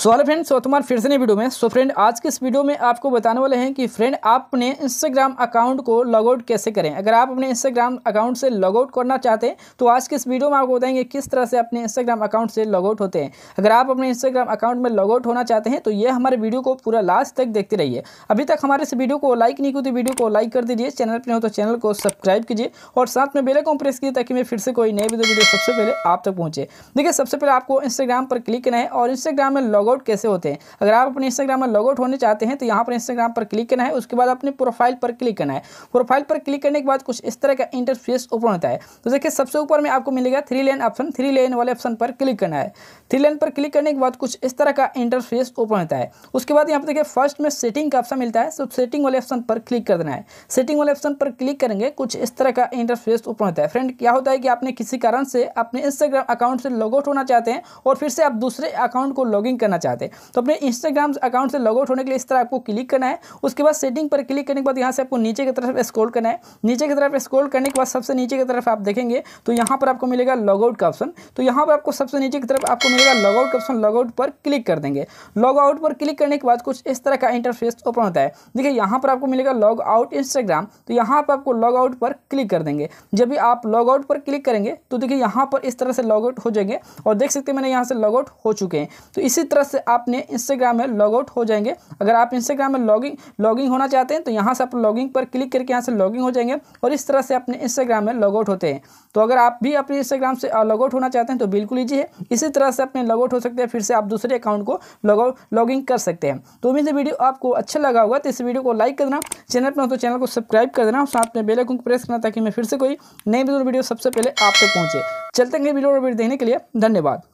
so hello friend तुम्हारे फिर से नई वीडियो में सो फ्रेंड आज के इस वीडियो में आपको बताने वाले हैं कि फ्रेंड आप अपने इंस्टाग्राम अकाउंट को लॉग आउट कैसे करें अगर आप अपने इंस्टाग्राम अकाउंट से लॉग आउट करना चाहते हैं तो आज के इस वीडियो में आपको बताएंगे किस तरह से अपने इंस्टाग्राम अकाउंट से लॉग आउट होते हैं अगर आप अपने इंस्टाग्राम अकाउंट में लॉग आउट होना चाहते हैं तो ये हमारे वीडियो को पूरा लास्ट तक देखते रहिए अभी तक हमारे इस वीडियो को लाइक नहीं की तो वीडियो को लाइक कर दीजिए चैनल पर हो तो चैनल को सब्सक्राइब कीजिए और साथ में बेलाइकॉन प्रेस कीजिए ताकि मैं फिर से कोई नई वीडियो सबसे पहले आप तक पहुँचे देखिए सबसे पहले आपको इंस्टाग्राम पर क्लिक करना है और इंस्टाग्राम में लॉग लॉगआउट कैसे होते हैं अगर आप अपने इंस्टाग्राम में लॉगआउट होने चाहते हैं तो यहाँ पर इंस्टाग्राम पर क्लिक करना है उसके बाद अपने प्रोफाइल पर क्लिक करना है प्रोफाइल पर क्लिक करने के बाद कुछ इस तरह का इंटरफेस ओपन होता है तो देखिए सबसे ऊपर में आपको मिलेगा three line option three line वाले ऑप्शन पर क्लिक करना है थ्री लेन पर क्लिक करने के बाद कुछ इस तरह का इंटरफेस ओपन होता है उसके बाद यहाँ पर देखिए फर्स्ट में सेटिंग का ऑप्शन मिलता है सब तो सेटिंग वाले ऑप्शन पर क्लिक कर देना है सेटिंग वाले ऑप्शन पर क्लिक करेंगे कुछ इस तरह का इंटरफेस ओपन होता है फ्रेंड क्या होता है कि आपने किसी कारण से अपने इंस्टाग्राम अकाउंट से लॉग आउट होना चाहते हैं और फिर से आप दूसरे अकाउंट को लॉग करना करना चाहते हैं तो अपने इंस्टाग्राम अकाउंट से लॉग आउट होने के लिए इस तरह आपको क्लिक करना है उसके बाद सेटिंग पर क्लिक करने के बाद यहाँ से आपको नीचे की तरफ स्क्रोल करना है नीचे की तरफ स्क्रोल करने के बाद सबसे नीचे की तरफ आप देखेंगे तो यहाँ पर आपको मिलेगा लॉगआउट का ऑप्शन तो यहाँ पर आपको सबसे नीचे की तरफ आपको मिलेगा लॉगआउट का ऑप्शन लॉगआउट पर क्लिक कर देंगे लॉगआउट पर क्लिक करने के बाद कुछ इस तरह का इंटरफेस ओपन होता है देखिए यहाँ पर आपको मिलेगा लॉग आउट इंस्टाग्राम तो यहाँ पर आपको लॉग आउट पर क्लिक कर देंगे जब भी आप लॉग आउट पर क्लिक करेंगे तो देखिए यहाँ पर इस तरह से लॉग आउट हो जाएंगे और देख सकते हैं मैंने यहाँ से लॉग आउट हो चुके हैं तो इसी तरह से आपने इंस्टाग्राम में लॉग आउट हो जाएंगे अगर आप इंस्टाग्राम में लॉगिंग लॉगिंग होना चाहते हैं तो यहाँ से आप लॉगिंग पर क्लिक करके यहाँ से लॉगिंग हो जाएंगे और इस तरह से अपने इंस्टाग्राम में लॉग आउट होते हैं तो अगर आप भी अपने इंस्टाग्राम से लॉग आउट होना चाहते हैं तो बिल्कुल ईजी है इसी तरह से अपने लॉग आउट हो सकते हैं फिर से आप दूसरे अकाउंट को लॉग लॉगिंग कर सकते हैं तो उम्मीद है वीडियो आपको अच्छा लगा होगा तो इस वीडियो को लाइक कर देना चैनल पर तो चैनल को सब्सक्राइब कर देना और साथ में बेलाइकन को प्रेस करना ताकि मैं फिर से कोई नई वीडियो सबसे पहले आप तक पहुँचे चलते हैं वीडियो देखने के लिए धन्यवाद